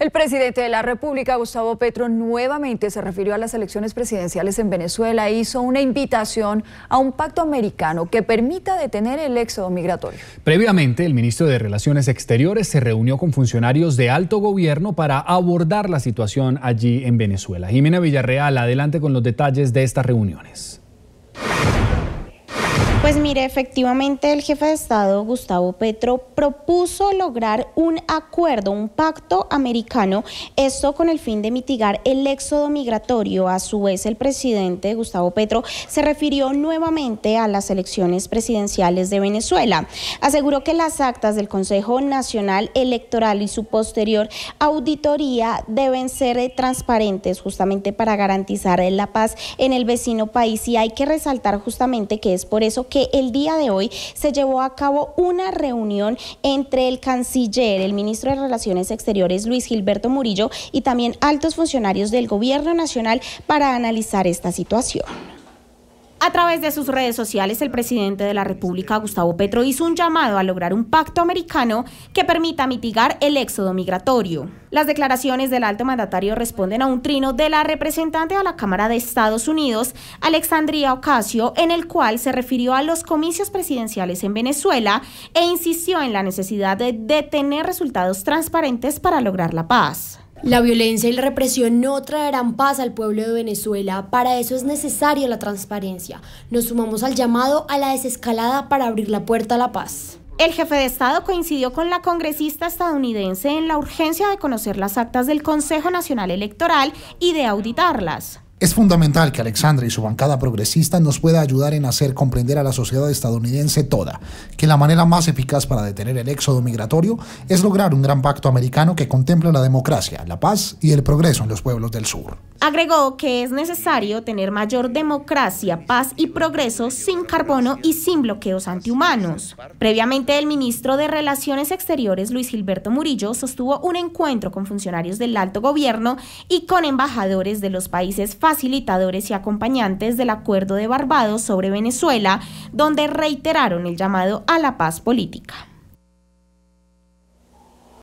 El presidente de la República, Gustavo Petro, nuevamente se refirió a las elecciones presidenciales en Venezuela e hizo una invitación a un pacto americano que permita detener el éxodo migratorio. Previamente, el ministro de Relaciones Exteriores se reunió con funcionarios de alto gobierno para abordar la situación allí en Venezuela. Jimena Villarreal, adelante con los detalles de estas reuniones. Pues mire, efectivamente el jefe de Estado, Gustavo Petro, propuso lograr un acuerdo, un pacto americano, esto con el fin de mitigar el éxodo migratorio. A su vez, el presidente Gustavo Petro se refirió nuevamente a las elecciones presidenciales de Venezuela. Aseguró que las actas del Consejo Nacional Electoral y su posterior auditoría deben ser eh, transparentes justamente para garantizar eh, la paz en el vecino país y hay que resaltar justamente que es por eso que que el día de hoy se llevó a cabo una reunión entre el canciller, el ministro de Relaciones Exteriores Luis Gilberto Murillo y también altos funcionarios del gobierno nacional para analizar esta situación. A través de sus redes sociales, el presidente de la República, Gustavo Petro, hizo un llamado a lograr un pacto americano que permita mitigar el éxodo migratorio. Las declaraciones del alto mandatario responden a un trino de la representante a la Cámara de Estados Unidos, Alexandria Ocasio, en el cual se refirió a los comicios presidenciales en Venezuela e insistió en la necesidad de, detener resultados transparentes para lograr la paz. La violencia y la represión no traerán paz al pueblo de Venezuela. Para eso es necesaria la transparencia. Nos sumamos al llamado a la desescalada para abrir la puerta a la paz. El jefe de Estado coincidió con la congresista estadounidense en la urgencia de conocer las actas del Consejo Nacional Electoral y de auditarlas. Es fundamental que Alexandra y su bancada progresista nos pueda ayudar en hacer comprender a la sociedad estadounidense toda que la manera más eficaz para detener el éxodo migratorio es lograr un gran pacto americano que contemple la democracia, la paz y el progreso en los pueblos del sur. Agregó que es necesario tener mayor democracia, paz y progreso sin carbono y sin bloqueos antihumanos. Previamente, el ministro de Relaciones Exteriores, Luis Gilberto Murillo, sostuvo un encuentro con funcionarios del alto gobierno y con embajadores de los países facilitadores y acompañantes del Acuerdo de Barbados sobre Venezuela, donde reiteraron el llamado a la paz política.